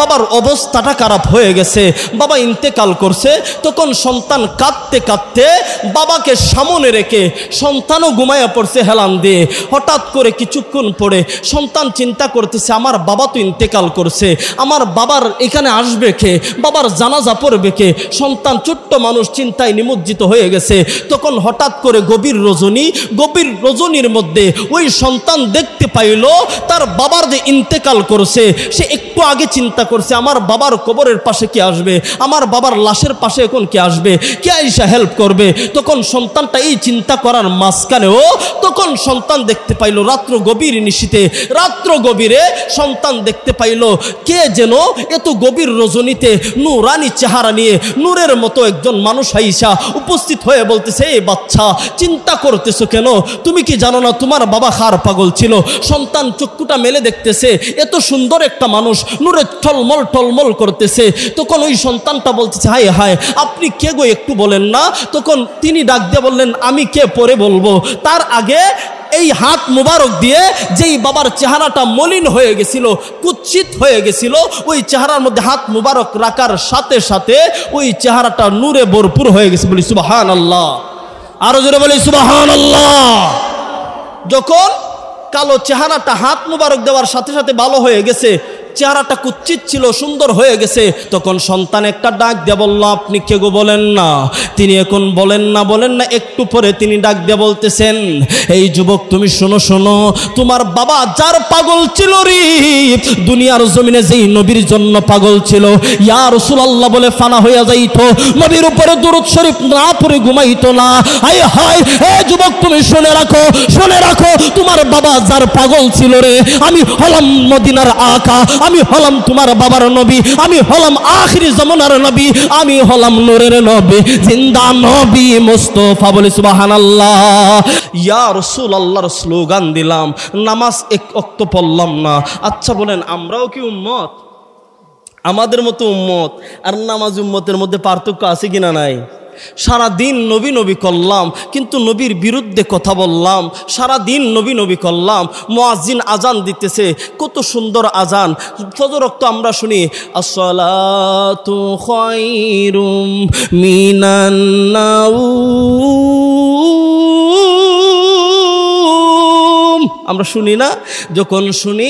বাবার অবস্থাটা খারাপ হয়ে গেছে বাবা ইন্তেকাল করছে তখন সন্তান কাঁদতে কাঁদতে বাবাকে সামনে রেখে সন্তানও ঘুমাইয়া পড়ছে হেলান দিয়ে হঠাৎ করে কিছুক্ষণ পরে সন্তান চিন্তা করতেছে আমার বাবা তো ইন্তেকাল করছে আমার বাবার এখানে আসবে কে বাবার জানাজা পড়বে কে সন্তান ছোট্ট মানুষ চিন্তায় নিমজ্জিত হয়ে গেছে তখন হঠাৎ করে গভীর রজনী গভীর রজনীর মধ্যে ওই সন্তান দেখতে পাইল তার বাবার যে ইন্তেকাল করছে সে একটু আগে চিন্তা চিন্তা করছে আমার বাবার কবরের পাশে কে আসবে আমার বাবার লাশের পাশে এখন কে আসবে কে আইসা হেল্প করবে তখন সন্তানটা এই চিন্তা করার মাঝখানেও তখন সন্তান দেখতে পাইল রাত্র গভীর নিশীতে রাত্র গভীরে সন্তান দেখতে পাইল কে যেন এত গভীর রজনীতে নূরানি চেহারা নিয়ে নূরের মতো একজন মানুষ আইসা উপস্থিত হয়ে বলতেছে এই বাচ্চা চিন্তা করতেছো কেন তুমি কি জানো না তোমার বাবা হার পাগল ছিল সন্তান চক্ষুটা মেলে দেখতেছে এত সুন্দর একটা মানুষ নূরের টলমল টলমল করতেছে তখন ওই সন্তানটা বলতেছে হায় হায় আপনি কে গো একটু বলেন না তখন তিনি ডাক দিয়ে বললেন আমি কে পরে বলবো তার আগে এই হাত মুবারক দিয়ে যেই বাবার চেহারাটা মলিন হয়ে গেছিল কুচ্ছিত হয়ে গেছিল ওই চেহারার মধ্যে হাত মুবারক রাখার সাথে সাথে ওই চেহারাটা নূরে ভরপুর হয়ে গেছে বলি সুবাহান আল্লাহ আরো জোরে বলি সুবাহান আল্লাহ যখন কালো চেহারাটা হাত মুবারক দেওয়ার সাথে সাথে ভালো হয়ে গেছে চেহারাটা কুচ্ছিত ছিল সুন্দর হয়ে গেছে তখন সন্তান একটা ডাক দিয়ে বলল আপনি কে গো বলেন না তিনি এখন বলেন না বলেন না একটু পরে তিনি ডাক দিয়ে বলতেছেন এই যুবক তুমি শোনো শোনো তোমার বাবা যার পাগল ছিল রি দুনিয়ার জমিনে যেই নবীর জন্য পাগল ছিল ইয়া রসুলাল্লাহ বলে ফানা হইয়া যাইত নবীর উপরে দুরুদ শরীফ না পরে ঘুমাইত না আই হায় এ যুবক তুমি শুনে রাখো শুনে রাখো তোমার বাবা যার পাগল ছিল রে আমি হলাম মদিনার আকা আমি হলাম তোমার বাবার নবী আমি হলাম আখির জমনার নবী আমি হলাম নূরের নবী জিন্দা নবী মুস্তফা বলি সুবহানাল্লাহ ইয়া রসুল আল্লাহর স্লোগান দিলাম নামাজ এক অক্ত পড়লাম না আচ্ছা বলেন আমরাও কি উম্মত আমাদের মতো উম্মত আর নামাজ উম্মতের মধ্যে পার্থক্য আছে কিনা নাই সারা দিন নবী নবী করলাম কিন্তু নবীর বিরুদ্ধে কথা বললাম সারা দিন নবী নবী করলাম মোয়াজিন আজান দিতেছে কত সুন্দর আজান ফজরক্ত আমরা শুনি আমরা শুনি না যখন শুনি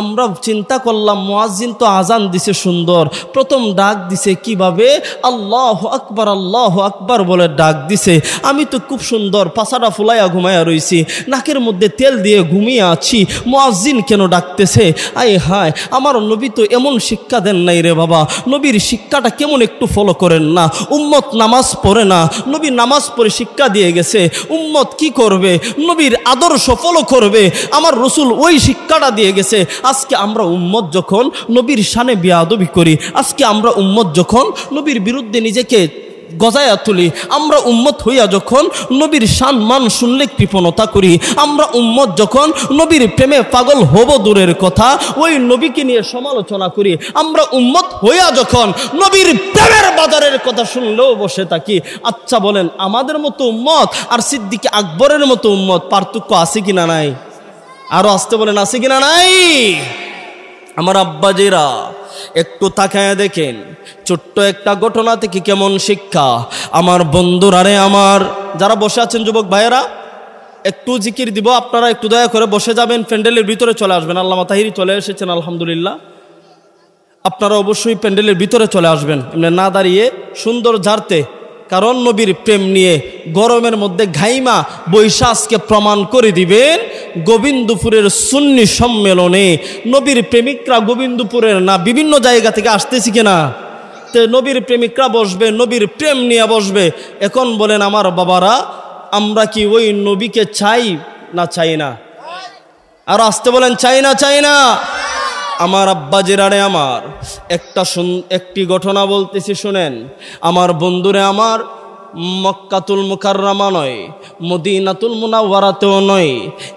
আমরা চিন্তা করলাম মোয়াজিন তো আজান দিছে সুন্দর প্রথম ডাক দিছে কিভাবে আল্লাহ আকবর আল্লাহ আকবর বলে ডাক দিছে আমি তো খুব সুন্দর পাশাটা ফুলাইয়া ঘুমাইয়া রয়েছি নাকের মধ্যে তেল দিয়ে ঘুমিয়ে আছি মোয়াজিন কেন ডাকতেছে আয় হায় আমার নবী তো এমন শিক্ষা দেন নাই রে বাবা নবীর শিক্ষাটা কেমন একটু ফলো করেন না উম্মত নামাজ পড়ে না নবী নামাজ পড়ে শিক্ষা দিয়ে গেছে উম্মত কি করবে নবীর আদর্শ ফলো করবে আমার রসুল ওই শিক্ষাটা দিয়ে গেছে আজকে আমরা উম্মত যখন নবীর সানে বিয়াদবি করি আজকে আমরা উম্মত যখন নবীর বিরুদ্ধে নিজেকে গজায়া তুলি আমরা উম্মত হইয়া যখন নবীর সান মান শুনলে কৃপণতা করি আমরা উম্মত যখন নবীর প্রেমে পাগল হব দূরের কথা ওই নবীকে নিয়ে সমালোচনা করি আমরা উম্মত হইয়া যখন নবীর প্রেমের বাজারের কথা শুনলেও বসে থাকি আচ্ছা বলেন আমাদের মতো উম্মত আর সিদ্দিকে আকবরের মতো উম্মত পার্থক্য আছে কিনা নাই আরো আসতে বলেন আছে কিনা নাই আমার আব্বাজিরা একটু তাকায় দেখেন ছোট্ট একটা ঘটনা থেকে কেমন শিক্ষা আমার আরে আমার যারা বসে আছেন যুবক ভাইয়েরা একটু জিকির দিব আপনারা একটু দয়া করে বসে যাবেন প্যান্ডেলের ভিতরে চলে আসবেন আল্লাহ মাতাহিরি চলে এসেছেন আলহামদুলিল্লাহ আপনারা অবশ্যই প্যান্ডেলের ভিতরে চলে আসবেন এমনি না দাঁড়িয়ে সুন্দর ঝাড়তে কারণ নবীর প্রেম নিয়ে গরমের মধ্যে ঘাইমা বৈশাসকে প্রমাণ করে দিবেন গোবিন্দপুরের সুন্নি সম্মেলনে নবীর প্রেমিকরা গোবিন্দপুরের না বিভিন্ন জায়গা থেকে আসতেছি কিনা তে নবীর প্রেমিকরা বসবে নবীর প্রেম নিয়ে বসবে এখন বলেন আমার বাবারা আমরা কি ওই নবীকে চাই না চাই না আর আসতে বলেন চাই না চাই না আমার আব্বা জেরারে আমার একটা একটি ঘটনা বলতেছি শুনেন আমার বন্ধুরে আমার মক্কাতুল মুকাররামা নয় মদিনাতুল মুনাওয়ারাতেও নয়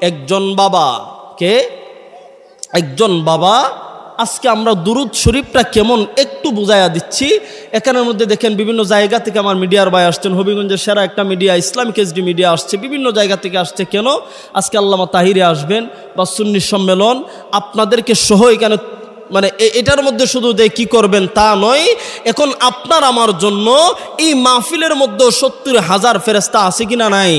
একজন বাবা কে একজন বাবা আজকে আমরা দুরুদ শরীফটা কেমন একটু বুঝাইয়া দিচ্ছি এখানের মধ্যে দেখেন বিভিন্ন জায়গা থেকে আমার মিডিয়ার ভাই আসছেন হবিগঞ্জের সেরা একটা মিডিয়া ইসলামিক এসডি মিডিয়া আসছে বিভিন্ন জায়গা থেকে আসছে কেন আজকে আল্লামা তাহিরে আসবেন বা সুন্নি সম্মেলন আপনাদেরকে সহ এখানে মানে এটার মধ্যে শুধু যে কি করবেন তা নয় এখন আপনার আমার জন্য এই মাহফিলের মধ্যে সত্তর হাজার ফেরস্তা আছে কিনা নাই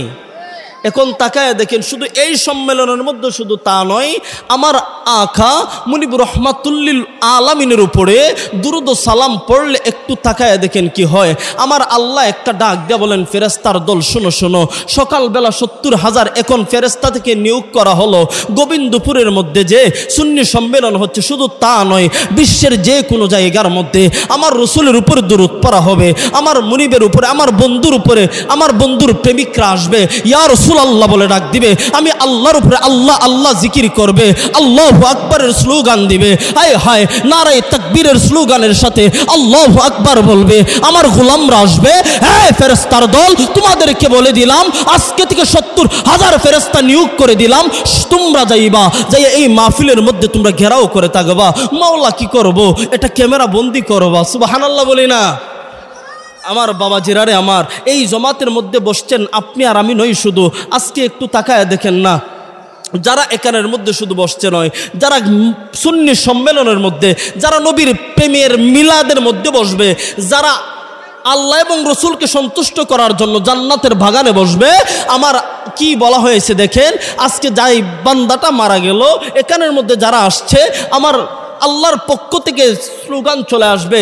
এখন তাকায় দেখেন শুধু এই সম্মেলনের মধ্যে শুধু তা নয় আমার আখা মুনিব রহমাতুল্লিল আলামিনের উপরে দুরুদ সালাম পড়লে একটু তাকায় দেখেন কি হয় আমার আল্লাহ একটা ডাক দিয়ে বলেন ফেরেস্তার দল শোনো শোনো সকালবেলা সত্তর হাজার এখন ফেরেস্তা থেকে নিয়োগ করা হলো গোবিন্দপুরের মধ্যে যে শূন্য সম্মেলন হচ্ছে শুধু তা নয় বিশ্বের যে কোনো জায়গার মধ্যে আমার রসুলের উপরে দুরুদ পড়া হবে আমার মুনিবের উপরে আমার বন্ধুর উপরে আমার বন্ধুর প্রেমিকরা আসবে ইয়ার রসুল আল্লাহ বলে ডাক দিবে আমি আল্লাহর উপরে আল্লাহ আল্লাহ জিকির করবে আল্লাহ আকবরের স্লোগান দিবে আয় হায় নারায় তকবীরের স্লোগানের সাথে আল্লাহ আকবর বলবে আমার গোলামরা আসবে হ্যাঁ ফেরেস্তার দল তোমাদেরকে বলে দিলাম আজকে থেকে সত্তর হাজার ফেরেস্তা নিয়োগ করে দিলাম তোমরা যাইবা যাই এই মাহফিলের মধ্যে তোমরা ঘেরাও করে থাকবা মাওলা কি করব এটা ক্যামেরা বন্দি করবা সুবাহান আল্লাহ বলি না আমার বাবা জিরারে আমার এই জমাতের মধ্যে বসছেন আপনি আর আমি নই শুধু আজকে একটু তাকায় দেখেন না যারা এখানের মধ্যে শুধু বসছে নয় যারা সুন্নি সম্মেলনের মধ্যে যারা নবীর প্রেমের মিলাদের মধ্যে বসবে যারা আল্লাহ এবং রসুলকে সন্তুষ্ট করার জন্য জান্নাতের বাগানে বসবে আমার কি বলা হয়েছে দেখেন আজকে যাই বান্দাটা মারা গেল এখানের মধ্যে যারা আসছে আমার আল্লাহর পক্ষ থেকে স্লোগান চলে আসবে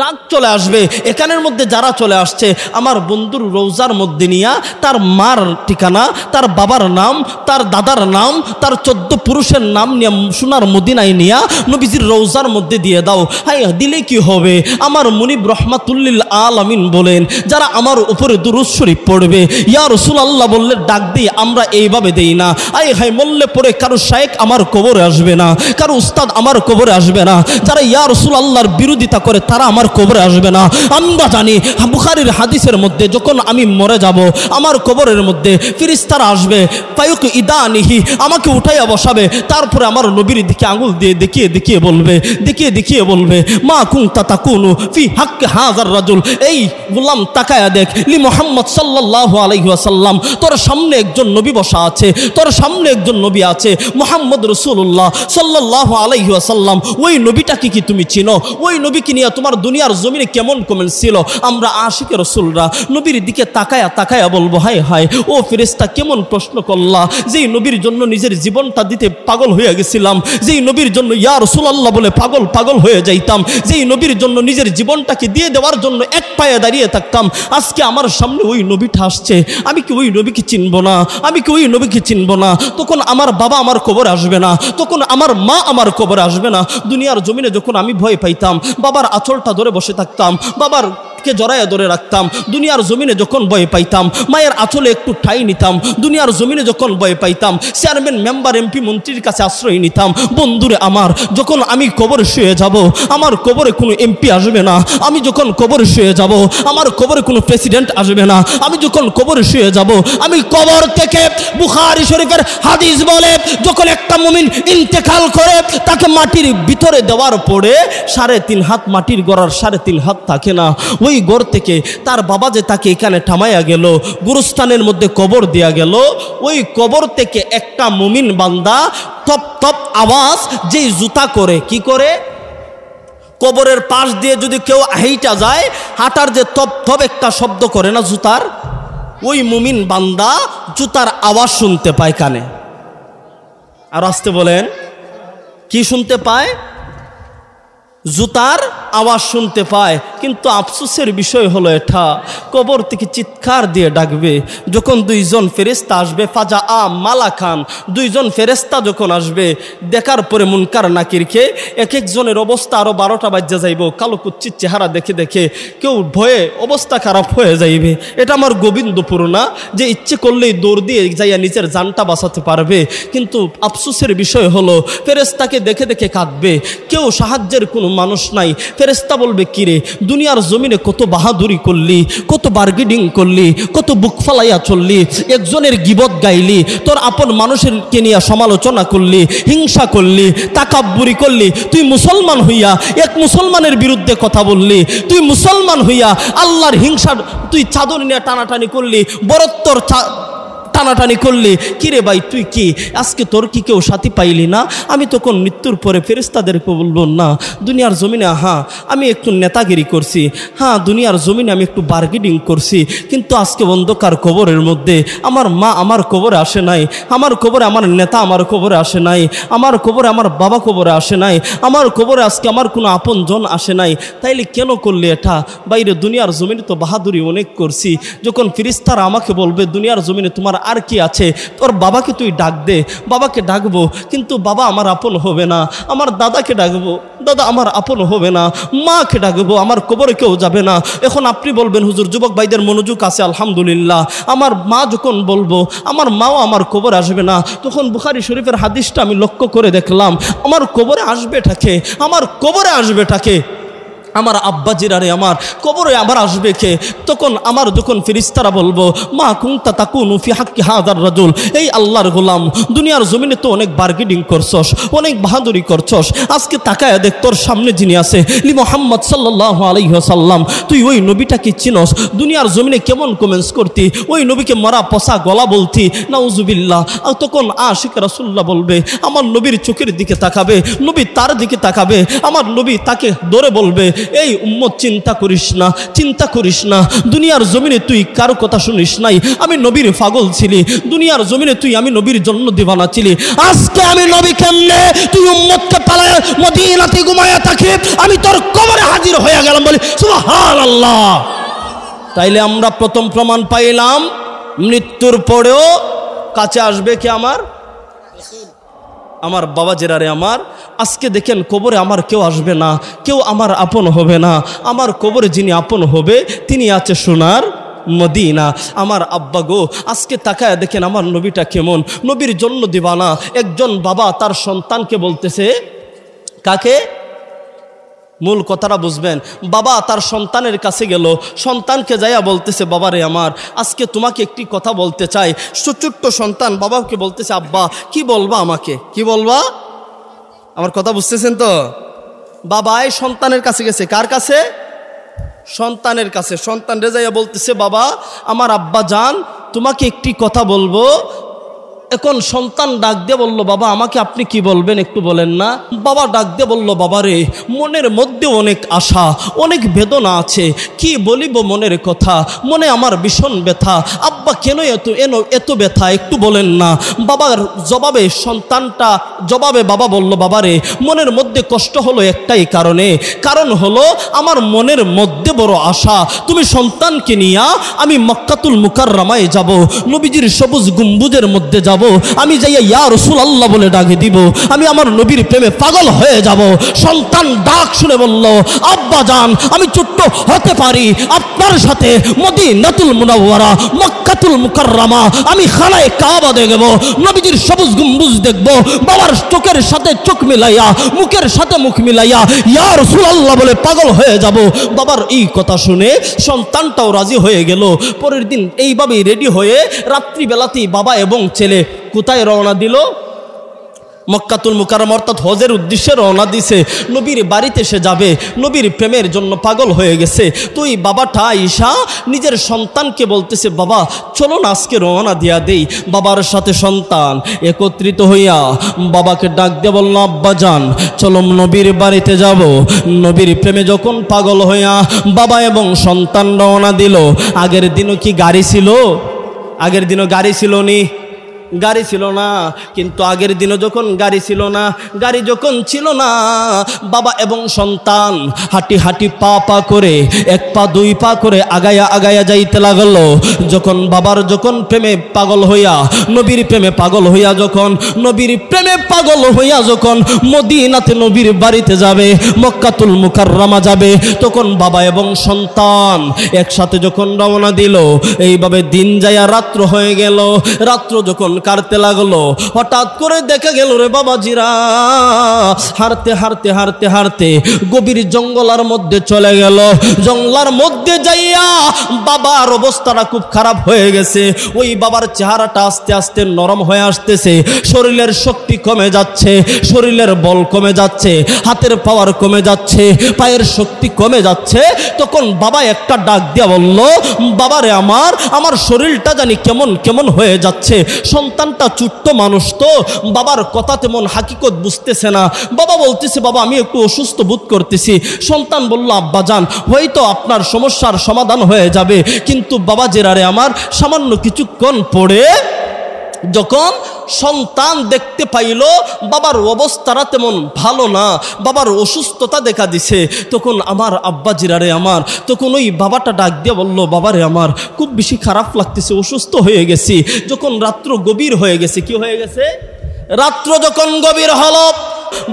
ডাক চলে আসবে এখানের মধ্যে যারা চলে আসছে আমার বন্ধুর রোজার মধ্যে নিয়া তার মার ঠিকানা তার বাবার নাম তার দাদার নাম তার চোদ্দ পুরুষের নাম নিয়ে সোনার মদিনায় নিয়া নবীজির রোজার মধ্যে দিয়ে দাও হাই দিলে কি হবে আমার মুনিব রহমাতুল্লিল আল আমিন বলেন যারা আমার উপরে দুরুজ শরীফ পড়বে ইয়া রসুল আল্লাহ বললে ডাক দিই আমরা এইভাবে দেই না আই হাই মল্লে পরে কারো শায়েক আমার কবরে আসবে না কারো উস্তাদ আমার কবরে আসবে না যারা ইয়া রসুল আল্লাহর বিরোধিতা করে তারা আমার কবরে আসবে না আমরা জানি বুখারির হাদিসের মধ্যে যখন আমি মরে যাব আমার কবরের মধ্যে ফিরিস্তারা আসবে পায়ুক নিহি আমাকে উঠাইয়া বসাবে তারপরে আমার নবীর দিকে আঙুল দিয়ে দেখিয়ে দেখিয়ে বলবে দেখিয়ে দেখিয়ে বলবে মা কুন তা কুনু ফি হাক্কে হাজার রাজুল এই গুলাম তাকায়া দেখ লি মোহাম্মদ সাল্লাহ আলহিহাসাল্লাম তোর সামনে একজন নবী বসা আছে তোর সামনে একজন নবী আছে মোহাম্মদ রসুল্লাহ সাল্লাহ আলহিহাসাল্লাম ওই নবীটাকে কি তুমি চিনো ওই নবীকে নিয়ে তোমার দুনিয়ার জমিনে কেমন কমেন ছিল আমরা আশিকে রসুলরা নবীর দিকে তাকায়া তাকায়া বলবো হায় হায় ও ফেরেস্তা কেমন প্রশ্ন করলা যেই নবীর জন্য নিজের জীবনটা দিতে পাগল হয়ে গেছিলাম যেই নবীর জন্য ইয়া রসুলাল্লাহ বলে পাগল পাগল হয়ে যাইতাম যেই নবীর জন্য নিজের জীবনটাকে দিয়ে দেওয়ার জন্য এক পায়ে দাঁড়িয়ে থাকতাম আজকে আমার সামনে ওই নবীটা আসছে আমি কি ওই নবীকে চিনব না আমি কি ওই নবীকে চিনব না তখন আমার বাবা আমার কবর আসবে না তখন আমার মা আমার কবর আসবে না দুনিয়ার জমিনে যখন আমি ভয় পাইতাম বাবার আচলটা ধরে বসে থাকতাম বাবার মাকে জড়ায় ধরে রাখতাম দুনিয়ার জমিনে যখন ভয় পাইতাম মায়ের আঁচলে একটু ঠাই নিতাম দুনিয়ার জমিনে যখন ভয় পাইতাম চেয়ারম্যান মেম্বার এমপি মন্ত্রীর কাছে আশ্রয় নিতাম বন্ধুরে আমার যখন আমি কবরে শুয়ে যাব আমার কবরে কোনো এমপি আসবে না আমি যখন কবরে শুয়ে যাব আমার কবরে কোনো প্রেসিডেন্ট আসবে না আমি যখন কবরে শুয়ে যাব আমি কবর থেকে বুখারি শরীফের হাদিস বলে যখন একটা মুমিন ইন্তেকাল করে তাকে মাটির ভিতরে দেওয়ার পরে সাড়ে তিন হাত মাটির গড়ার সাড়ে তিন হাত থাকে না ওই ওই গড় থেকে তার বাবা যে তাকে এখানে থামাইয়া গেল গুরুস্থানের মধ্যে কবর দেওয়া গেল ওই কবর থেকে একটা মুমিন বান্দা তপ তপ আওয়াজ যেই জুতা করে কি করে কবরের পাশ দিয়ে যদি কেউ হেইটা যায় হাঁটার যে তপ তপ একটা শব্দ করে না জুতার ওই মুমিন বান্দা জুতার আওয়াজ শুনতে পায় কানে আর আসতে বলেন কি শুনতে পায় জুতার আওয়াজ শুনতে পায় কিন্তু আফসোসের বিষয় হলো এটা কবর থেকে চিৎকার দিয়ে ডাকবে যখন দুইজন ফেরেস্তা আসবে ফাজা আ মালা খান দুইজন ফেরেস্তা যখন আসবে দেখার পরে মুনকার নাকির খেয়ে এক একজনের অবস্থা আরও বারোটা বাজ্যা যাইব কালো কুচ্ছির চেহারা দেখে দেখে কেউ ভয়ে অবস্থা খারাপ হয়ে যাইবে এটা আমার গোবিন্দপুর না যে ইচ্ছে করলেই দৌড় দিয়ে যাইয়া নিজের জানটা বাঁচাতে পারবে কিন্তু আফসোসের বিষয় হলো ফেরেস্তাকে দেখে দেখে কাঁদবে কেউ সাহায্যের কোনো মানুষ নাই ফেরেস্তা বলবে কিরে দুনিয়ার জমিনে কত বাহাদুরি করলি কত বার্গেনিং করলি কত বুক ফালাইয়া চললি একজনের গিবত গাইলি তোর আপন মানুষেরকে নিয়ে সমালোচনা করলি হিংসা করলি তাকাব্বুরি করলি তুই মুসলমান হইয়া এক মুসলমানের বিরুদ্ধে কথা বললি তুই মুসলমান হইয়া আল্লাহর হিংসার তুই চাদর নিয়ে টানাটানি করলি বরত্তর টানাটানি করলি কিরে ভাই তুই কি আজকে তোর কি কেউ সাথী পাইলি না আমি তখন মৃত্যুর পরে ফেরিস্তাদেরকে বলবো না দুনিয়ার জমিনে হ্যাঁ আমি একটু নেতাগিরি করছি হ্যাঁ দুনিয়ার জমিনে আমি একটু বার্গেনিং করছি কিন্তু আজকে অন্ধকার কবরের মধ্যে আমার মা আমার কবরে আসে নাই আমার কবরে আমার নেতা আমার কবরে আসে নাই আমার কবরে আমার বাবা কবরে আসে নাই আমার কবরে আজকে আমার কোনো আপন জন আসে নাই তাইলে কেন করলে এটা বাইরে দুনিয়ার জমিনে তো বাহাদুরি অনেক করছি যখন ফিরিস্তারা আমাকে বলবে দুনিয়ার জমিনে তোমার আর কি আছে তোর বাবাকে তুই ডাক দে বাবাকে ডাকবো কিন্তু বাবা আমার আপন হবে না আমার দাদাকে ডাকবো দাদা আমার আপন হবে না মাকে ডাকবো আমার কবরে কেউ যাবে না এখন আপনি বলবেন হুজুর যুবক ভাইদের মনোযোগ আছে আলহামদুলিল্লাহ আমার মা যখন বলবো আমার মাও আমার কবর আসবে না তখন বুখারি শরীফের হাদিসটা আমি লক্ষ্য করে দেখলাম আমার কবরে আসবে ঠাকে আমার কবরে আসবে ঠাকে আমার আব্বাজিরা রে আমার কবরে আবার আসবে কে তখন আমার যখন ফিরিস্তারা বলবো মা কুন্তা তাকুন উফি হাক্কি হাজার রাজুল এই আল্লাহর গোলাম দুনিয়ার জমিনে তো অনেক বার্গেনিং করছস অনেক বাহাদুরি করছস আজকে তাকায় দেখ তোর সামনে যিনি আছে লি মোহাম্মদ সাল্লাহ আলহ্লাম তুই ওই নবীটাকে চিনস দুনিয়ার জমিনে কেমন কমেন্টস করতি ওই নবীকে মরা পসা গলা বলতি নাউজুবিল্লা তখন আশিক রাসুল্লাহ বলবে আমার নবীর চোখের দিকে তাকাবে নবী তার দিকে তাকাবে আমার নবী তাকে দরে বলবে এই উম্মত চিন্তা করিস না চিন্তা করিস না দুনিয়ার জমিনে তুই কারো কথা শুনিস নাই আমি নবীর ফাগল ছিলি দুনিয়ার জমিনে তুই আমি নবীর জন্য দিবানা ছিলি আজকে আমি নবী কেমনে তুই উম্মতকে পালায় মদিনাতে ঘুমায়া থাকি আমি তোর কবরে হাজির হয়ে গেলাম বলি সুবহান আল্লাহ তাইলে আমরা প্রথম প্রমাণ পাইলাম মৃত্যুর পরেও কাছে আসবে কি আমার আমার বাবা জেরারে আমার আজকে দেখেন কবরে আমার কেউ আসবে না কেউ আমার আপন হবে না আমার কবরে যিনি আপন হবে তিনি আছে সোনার মদিনা আমার আব্বা গো আজকে তাকায় দেখেন আমার নবীটা কেমন নবীর জন্য দিবানা একজন বাবা তার সন্তানকে বলতেছে কাকে মূল কথাটা বুঝবেন বাবা তার সন্তানের কাছে গেল সন্তানকে যাইয়া বলতেছে বাবারে আমার আজকে তোমাকে একটি কথা বলতে চাই সুচুট্ট সন্তান বাবাকে বলতেছে আব্বা কি বলবা আমাকে কি বলবা আমার কথা বুঝতেছেন তো বাবাই সন্তানের কাছে গেছে কার কাছে সন্তানের কাছে সন্তান রেজাইয়া বলতেছে বাবা আমার আব্বা যান তোমাকে একটি কথা বলবো এখন সন্তান ডাক দিয়ে বলল বাবা আমাকে আপনি কি বলবেন একটু বলেন না বাবা ডাক দিয়ে বলল বাবারে মনের মধ্যে অনেক আশা অনেক বেদনা আছে কি বলিব মনের কথা মনে আমার ভীষণ ব্যথা আব্বা কেন এত এন এত ব্যথা একটু বলেন না বাবার জবাবে সন্তানটা জবাবে বাবা বলল বাবারে মনের মধ্যে কষ্ট হলো একটাই কারণে কারণ হলো আমার মনের মধ্যে বড় আশা তুমি সন্তানকে নিয়া আমি মক্কাতুল রামায় যাব নবীজির সবুজ গুম্বুজের মধ্যে যাব আমি যাইয়া ইয়া রসুল আল্লাহ বলে ডাকে দিব আমি আমার নবীর প্রেমে পাগল হয়ে যাব সন্তান ডাক শুনে বলল আব্বা যান আমি ছোট্ট হতে পারি আপনার সাথে মদিনাতুল মুনাওয়ারা মক্কাতুল মুকাররামা আমি খানায় কাবা দেখব নবীজির সবুজ গম্বুজ দেখব বাবার চোখের সাথে চোখ মিলাইয়া মুখের সাথে মুখ মিলাইয়া ইয়া রাসূলুল্লাহ বলে পাগল হয়ে যাব বাবার এই কথা শুনে সন্তানটাও রাজি হয়ে গেল পরের দিন এইভাবেই রেডি হয়ে রাত্রিবেলাতেই বাবা এবং ছেলে কোথায় রওনা দিল মক্কাতুল মুকারম অর্থাৎ হজের উদ্দেশ্যে রওনা দিছে নবীর বাড়িতে সে যাবে নবীর প্রেমের জন্য পাগল হয়ে গেছে তুই বাবাটা ঈশা নিজের সন্তানকে বলতেছে বাবা চলো না আজকে রওনা দিয়া দেই বাবার সাথে সন্তান একত্রিত হইয়া বাবাকে ডাক দিয়ে বলল আব্বা যান চলো নবীর বাড়িতে যাব নবীর প্রেমে যখন পাগল হইয়া বাবা এবং সন্তান রওনা দিল আগের দিনও কি গাড়ি ছিল আগের দিনও গাড়ি ছিল নি গাড়ি ছিল না কিন্তু আগের দিনে যখন গাড়ি ছিল না গাড়ি যখন ছিল না বাবা এবং সন্তান হাঁটি হাঁটি পা পা করে এক পা দুই পা করে আগায়া আগায়া যাইতে লাগলো যখন বাবার যখন প্রেমে পাগল হইয়া নবীর প্রেমে পাগল হইয়া যখন নবীর প্রেমে পাগল হইয়া যখন মদিনাতে নবীর বাড়িতে যাবে মক্কাতুল মুকাররামা যাবে তখন বাবা এবং সন্তান একসাথে যখন রওনা দিল এইভাবে দিন যায়া রাত্র হয়ে গেল রাত্র যখন কাটতে লাগলো হঠাৎ করে দেখা গেল রে বাবাজিরা হারতে হারতে হারতে হারতে গভীর জঙ্গলার মধ্যে চলে গেল জঙ্গলার মধ্যে যাইয়া বাবার অবস্থাটা খুব খারাপ হয়ে গেছে ওই বাবার চেহারাটা আস্তে আস্তে নরম হয়ে আসতেছে শরীরের শক্তি কমে যাচ্ছে শরীরের বল কমে যাচ্ছে হাতের পাওয়ার কমে যাচ্ছে পায়ের শক্তি কমে যাচ্ছে তখন বাবা একটা ডাক দিয়া বলল বাবারে আমার আমার শরীরটা জানি কেমন কেমন হয়ে যাচ্ছে সন্তানটা ছোট্ট মানুষ তো বাবার কথা তেমন হাকিকত বুঝতেছে না বাবা বলতেছে বাবা আমি একটু অসুস্থ বোধ করতেছি সন্তান বলল আব্বাজান হয়তো আপনার সমস্যার সমাধান হয়ে যাবে কিন্তু বাবা জেরারে আমার সামান্য কিছুক্ষণ পড়ে যখন সন্তান দেখতে পাইল বাবার অবস্থাটা তেমন ভালো না বাবার অসুস্থতা দেখা দিছে তখন আমার আব্বা জিরারে আমার তখন ওই বাবাটা ডাক দিয়ে বললো বাবারে আমার খুব বেশি খারাপ লাগতেছে অসুস্থ হয়ে গেছি যখন রাত্র গভীর হয়ে গেছে কি হয়ে গেছে রাত্র যখন গভীর হলো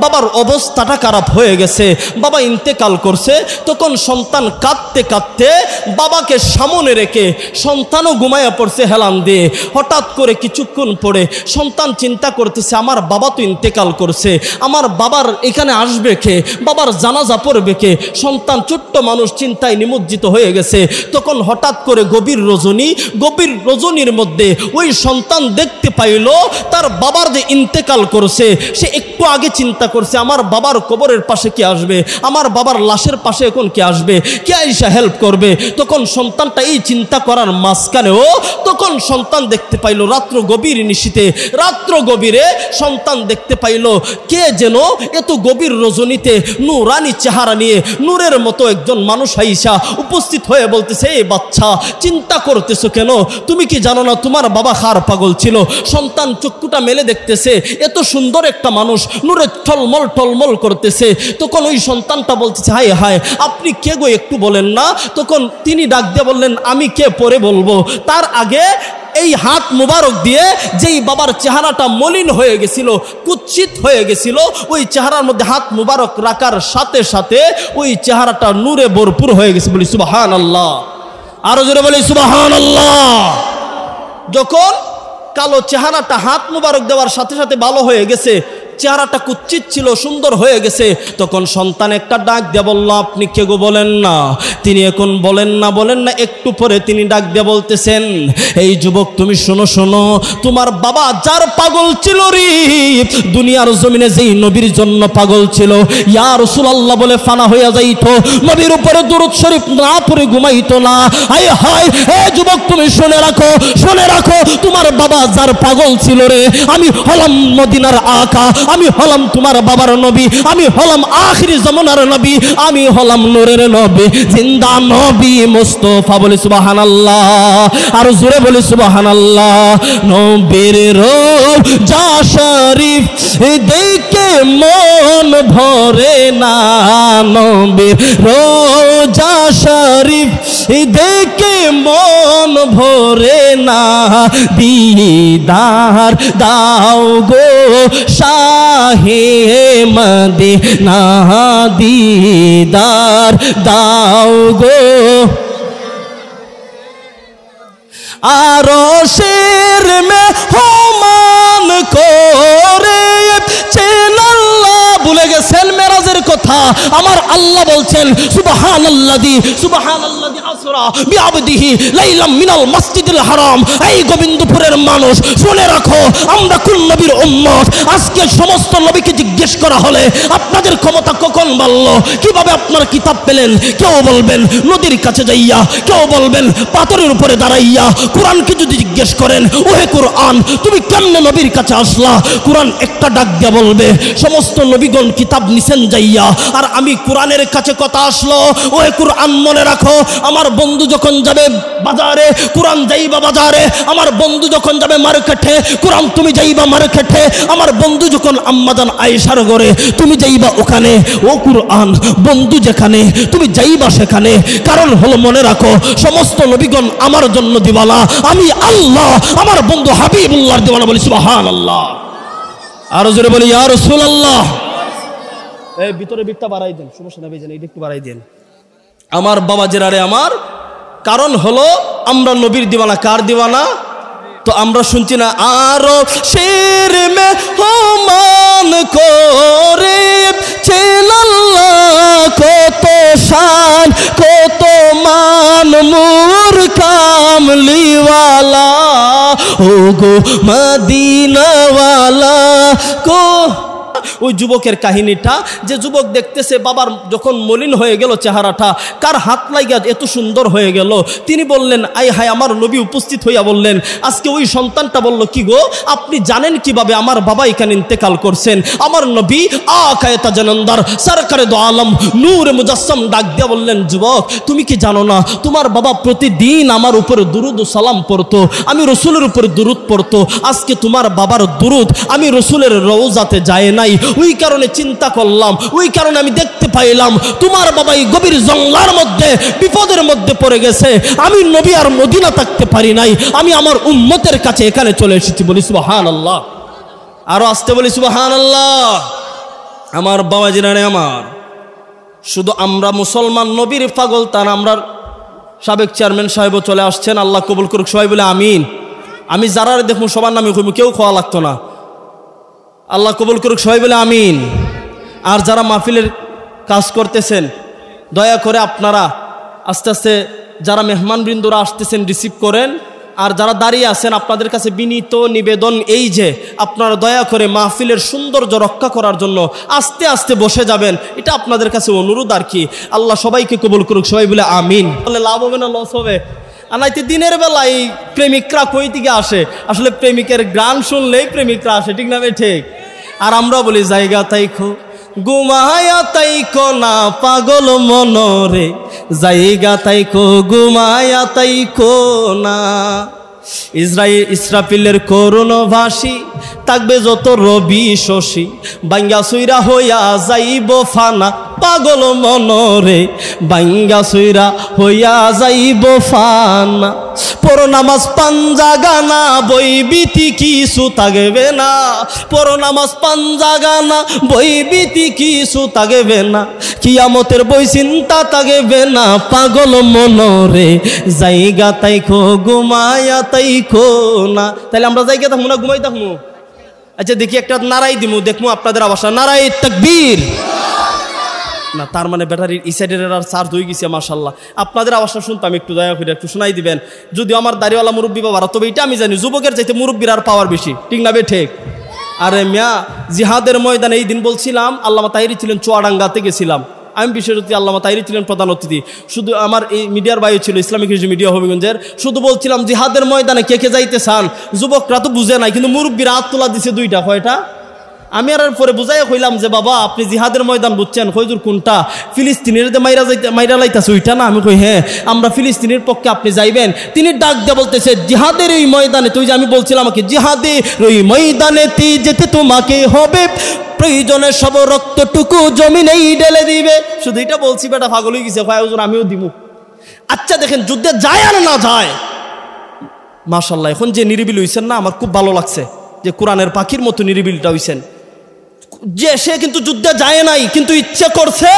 বাবার অবস্থাটা খারাপ হয়ে গেছে বাবা ইন্তেকাল করছে তখন সন্তান কাঁদতে কাঁদতে বাবাকে সামনে রেখে সন্তানও ঘুমাইয়া পড়ছে হেলান দিয়ে হঠাৎ করে কিছুক্ষণ পরে সন্তান চিন্তা করতেছে আমার বাবা তো ইন্তেকাল করছে আমার বাবার এখানে আসবে কে বাবার জানাজা পড়বে কে সন্তান ছোট্ট মানুষ চিন্তায় নিমজ্জিত হয়ে গেছে তখন হঠাৎ করে গভীর রজনী গভীর রজনীর মধ্যে ওই সন্তান দেখতে পাইল তার বাবার যে ইন্তেকাল করছে সে একটু আগে চিন্তা করছে আমার বাবার কবরের পাশে কে আসবে আমার বাবার লাশের পাশে এখন কে আসবে কে আইসা হেল্প করবে তখন সন্তানটা এই চিন্তা করার মাঝখানেও তখন সন্তান দেখতে পাইল রাত্র গভীর নিশীতে রাত্র গভীরে সন্তান দেখতে পাইল কে যেন এত গভীর রজনীতে নূরানি চেহারা নিয়ে নূরের মতো একজন মানুষ আইসা উপস্থিত হয়ে বলতেছে এই বাচ্চা চিন্তা করতেছ কেন তুমি কি জানো না তোমার বাবা হার পাগল ছিল সন্তান চক্ষুটা মেলে দেখতেছে এত সুন্দর একটা মানুষ নূরের চোখ টলমল টলমল করতেছে তখন ওই সন্তানটা বলতেছে হায় হায় আপনি কে গো একটু বলেন না তখন তিনি ডাক দিয়ে বললেন আমি কে পরে বলবো তার আগে এই হাত মুবারক দিয়ে যেই বাবার চেহারাটা মলিন হয়ে গেছিল কুচ্ছিত হয়ে গেছিল ওই চেহারার মধ্যে হাত মুবারক রাখার সাথে সাথে ওই চেহারাটা নূরে ভরপুর হয়ে গেছে বলি সুবাহান আল্লাহ আরো জোরে বলি সুবাহান আল্লাহ যখন কালো চেহারাটা হাত মুবারক দেওয়ার সাথে সাথে ভালো হয়ে গেছে চেহারাটা কুচ্ছিত ছিল সুন্দর হয়ে গেছে তখন সন্তান একটা ডাক দিয়ে বলল আপনি কে গো বলেন না তিনি এখন বলেন না বলেন না একটু পরে তিনি ডাক দিয়ে বলতেছেন এই যুবক তুমি শোনো শোনো তোমার বাবা যার পাগল ছিল রি দুনিয়ার জমিনে যেই নবীর জন্য পাগল ছিল ইয়া রসুলাল্লাহ বলে ফানা হইয়া যাইতো নবীর উপরে দুরুদ শরীফ না পড়ে ঘুমাইত না আয় হায় এ যুবক তুমি শুনে রাখো শুনে রাখো তোমার বাবা যার পাগল ছিল রে আমি হলাম মদিনার আকা আমি হলাম তোমার বাবার নবী আমি হলাম আখির জমনার নবী আমি হলাম নোরের নবী জিন্দা নবী মুস্তফা বলি সুবাহান আল্লাহ আর জোরে বলি সুবাহান আল্লাহ নবীর যা শরীফ দেখে মন ভরে না নবীর রোজা শরীফ দেখে মন ভরে না দিদার দাও গো সা শাহে মদে না দিদার দাও গো আরো শের মে হোমান ভুলে গেছেন মেরাজের কথা আমার আল্লাহ বলছেন সুবাহান আল্লাহ দি সুবাহান আল্লাহ দি আপনাদের ক্ষমতা কখন বাড়ল কিভাবে কিতাব পেলেন কেউ বলবেন নদীর কাছে যাইয়া কেউ বলবেন পাথরের উপরে দাঁড়াইয়া কোরআনকে যদি জিজ্ঞেস করেন ওহে কোরআন তুমি কেমনে নবীর কাছে আসলা কোরআন একটা ডাক দিয়া বলবে সমস্ত নবীগণ কিতাব নিছেন যাইয়া আর আমি কোরআনের কাছে কথা আসলো ওহে কোরআন মনে রাখো আমার বন্ধু যখন যাবে বাজারে কোরআন যাইবা বাজারে আমার বন্ধু যখন যাবে মার্কেটে কোরআন তুমি যাইবা মার্কেটে আমার বন্ধু যখন আম্মাদান আয়েশার ঘরে তুমি যাইবা ওখানে ও কোরআন বন্ধু যেখানে তুমি যাইবা সেখানে কারণ হলো মনে রাখো সমস্ত নবীগণ আমার জন্য দিবালা আমি আল্লাহ আমার বন্ধু হাবিবুল্লাহর দিবালা বলি সুবাহান আল্লাহ আরো জোরে বলি ইয়া রাসূলুল্লাহ এই ভিতরে বিটটা বাড়াই দেন সমস্যা নেই এটা একটু বাড়াই দেন আমার বাবা জেরারে আমার কারণ হলো আমরা নবীর দিওয়ানা কার দিওয়ানা তো আমরা শুনছি না আরো শের মে হোমান করে কত শান কত মান মুর কামলিওয়ালা ও গো মদিনাওয়ালা কো ওই যুবকের কাহিনীটা যে যুবক দেখতেছে বাবার যখন মলিন হয়ে গেল চেহারাটা কার হাত লাগিয়া এত সুন্দর হয়ে গেল তিনি বললেন আই হায় আমার নবী উপস্থিত হইয়া বললেন আজকে ওই সন্তানটা বলল কি গো আপনি জানেন কিভাবে আমার বাবা এখানে ইন্তেকাল করছেন আমার নবী আকায়তা জানন্দার সরকারে দো আলম নূর মুজাসম ডাক দিয়া বললেন যুবক তুমি কি জানো না তোমার বাবা প্রতিদিন আমার উপরে দুরুদ ও সালাম পড়তো আমি রসুলের উপরে দুরুদ পড়তো আজকে তোমার বাবার দুরুদ আমি রসুলের রওজাতে যায় নাই ওই কারণে চিন্তা করলাম ওই কারণে আমি দেখতে পাইলাম তোমার বাবা এই গভীর জংলার মধ্যে বিপদের মধ্যে পড়ে গেছে আমি নবী আর মদিনা থাকতে পারি নাই আমি আমার উন্মতের কাছে এখানে চলে এসেছি বলি হান আল্লাহ আরো আসতে বলি হান আল্লাহ আমার বাবা জিনারে আমার শুধু আমরা মুসলমান নবীর পাগল তার আমরা সাবেক চেয়ারম্যান সাহেবও চলে আসছেন আল্লাহ কবুল করুক সবাই বলে আমিন আমি যারা দেখুন সবার নামে কেউ খোয়া লাগতো না আল্লাহ কবুল করুক সবাই বলে আমিন আর যারা মাহফিলের কাজ করতেছেন দয়া করে আপনারা আস্তে আস্তে যারা মেহমানবৃন্দরা আসতেছেন রিসিভ করেন আর যারা দাঁড়িয়ে আছেন আপনাদের কাছে বিনীত নিবেদন এই যে আপনারা দয়া করে মাহফিলের সৌন্দর্য রক্ষা করার জন্য আস্তে আস্তে বসে যাবেন এটা আপনাদের কাছে অনুরোধ আর কি আল্লাহ সবাইকে কবুল করুক সবাই বলে আমিন তাহলে লাভ হবে না লস হবে আনাইতে দিনের বেলা এই প্রেমিকরা কই দিকে আসে আসলে প্রেমিকের গান শুনলেই প্রেমিকরা আসে ঠিক না ঠিক আর আমরা বলি জায়গা খো গুমায়া তাই না পাগল মনরে জায়গা খো গুমায়া তাই না ইসরায়েল ইসরাফিলের করুণ ভাসি থাকবে যত রবি শশী বাঙ্গা সুইরা হইয়া যাইব ফানা পাগল মনরে বাঙ্গা সুইরা হইয়া যাইব ফানা পর নামাজ পাঞ্জা গানা বই বিতি কিছু থাকবে না পর নামাজ পাঞ্জা গানা বই বিতি কিছু থাকবে না কিয়ামতের বই চিন্তা থাকবে না পাগল মনরে জায়গা তাই খো ঘুমায়া তাইকো না তাহলে আমরা যাই থাকবো না ঘুমাই থাকবো আচ্ছা দেখি একটা নারাই দিব দেখবো আপনাদের আবাসা নারাই তাকবীর না তার মানে ব্যাটারির ইসাইডের আর চার্জ হয়ে গেছে মার্শাল্লাহ আপনাদের আওয়াজটা শুনতাম একটু দয়া করে একটু শোনাই দিবেন যদিও আমার দাড়িওয়ালা মুরব্বী বাবারা তবে এটা আমি জানি যুবকের চাইতে মুরব্বীর আর পাওয়ার বেশি ঠিক না বে ঠিক আরে মিয়া জিহাদের ময়দানে এই দিন বলছিলাম আল্লাহ তাহিরি ছিলেন চুয়াডাঙ্গাতে গেছিলাম আমি বিশেষ অতিথি আল্লামা তাইরি ছিলেন প্রধান অতিথি শুধু আমার এই মিডিয়ার বাইরে ছিল ইসলামিক রিজু মিডিয়া হবিগঞ্জের শুধু বলছিলাম জিহাদের ময়দানে কে কে যাইতে চান যুবকরা তো বুঝে নাই কিন্তু মুরব্বীর আত তোলা দিছে দুইটা কয়টা আমি আর পরে বুঝাইয়া কইলাম যে বাবা আপনি জিহাদের ময়দান বুঝছেন হইজুর কোনটা ফিলিস্তিনের যে মাইরা যাইতে মাইরা লাইতেছে ওইটা না আমি কই হ্যাঁ আমরা ফিলিস্তিনের পক্ষে আপনি যাইবেন তিনি ডাক দিয়ে বলতেছে জিহাদের ওই ময়দানে তুই যে আমি বলছিলাম আমাকে জিহাদের ওই ময়দানে তুই যেতে তোমাকে হবে প্রয়োজনে সব রক্তটুকু জমিনেই ঢেলে দিবে শুধু এটা বলছি বেটা ফাগল হয়ে গেছে ভাইজন আমিও দিব আচ্ছা দেখেন যুদ্ধে যায় আর না যায় মাশাল্লাহ এখন যে নিরিবিল হইছেন না আমার খুব ভালো লাগছে যে কোরআনের পাখির মতো নিরিবিলটা হইছেন যে সে কিন্তু যুদ্ধে যায় নাই কিন্তু ইচ্ছে করছে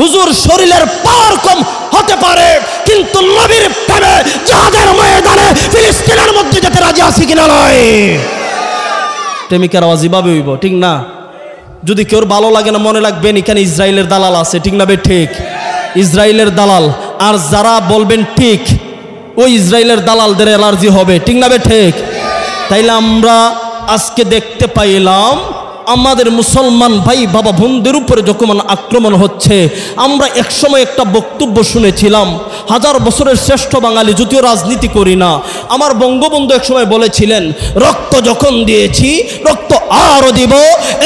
হুজুর শরীরের পাওয়ার কম হতে পারে কিন্তু নবীর প্রেমে জাহাজের ময়দানে ফিলিস্তিনের মধ্যে যেতে রাজি আছে কিনা নয় প্রেমিকার আওয়াজ এভাবে হইব ঠিক না যদি কেউ ভালো লাগে না মনে লাগবেন এখানে ইসরায়েলের দালাল আছে ঠিক না ঠিক ইসরায়েলের দালাল আর যারা বলবেন ঠিক ওই ইসরায়েলের দালালদের অ্যালার্জি হবে ঠিক না ঠিক তাইলে আমরা আজকে দেখতে পাইলাম আমাদের মুসলমান ভাই বাবা বোনদের উপরে যখন আক্রমণ হচ্ছে আমরা একসময় একটা বক্তব্য শুনেছিলাম হাজার বছরের শ্রেষ্ঠ বাঙালি যদিও রাজনীতি করি না আমার বঙ্গবন্ধু একসময় বলেছিলেন রক্ত যখন দিয়েছি রক্ত আরও দিব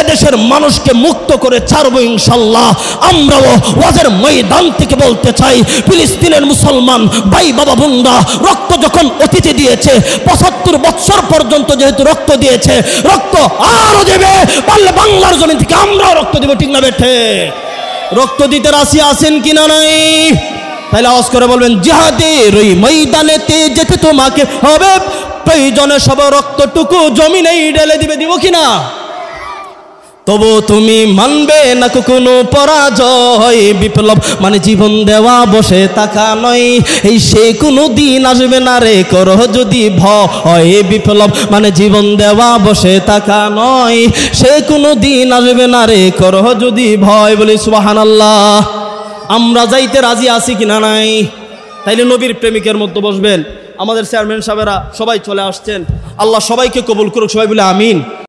এদেশের মানুষকে মুক্ত করে ছাড়বো ইনশাল্লাহ আমরাও ওয়াজের ময়দান থেকে বলতে চাই ফিলিস্তিনের মুসলমান ভাই বাবা বন্ধা রক্ত যখন অতিথি দিয়েছে পঁচাত্তর বছর পর্যন্ত যেহেতু রক্ত দিয়েছে রক্ত আরও দেবে পারলে বাংলার জমি থেকে আমরাও রক্ত দেবো ঠিক না বেঠে রক্ত দিতে রাশি আসেন কিনা নাই তাহলে আওয়াজ করে বলবেন জিহাদের ওই ময়দানেতে যেতে তোমাকে হবে প্রয়োজনে সব রক্তটুকু জমিনেই ঢেলে দিবে দিব কিনা তবু তুমি মানবে না কোনো পরাজয় বিপ্লব মানে জীবন দেওয়া বসে থাকা নয় এই সে কোনো দিন আসবে না রে কর যদি ভয় বিপ্লব মানে জীবন দেওয়া বসে থাকা নয় সে কোনো দিন আসবে না রে কর যদি ভয় বলি সুবাহান আমরা যাইতে রাজি আছি কিনা নাই তাইলে নবীর প্রেমিকের মধ্যে বসবেন আমাদের চেয়ারম্যান সাহেবেরা সবাই চলে আসছেন আল্লাহ সবাইকে কবুল করুক সবাই বলে আমিন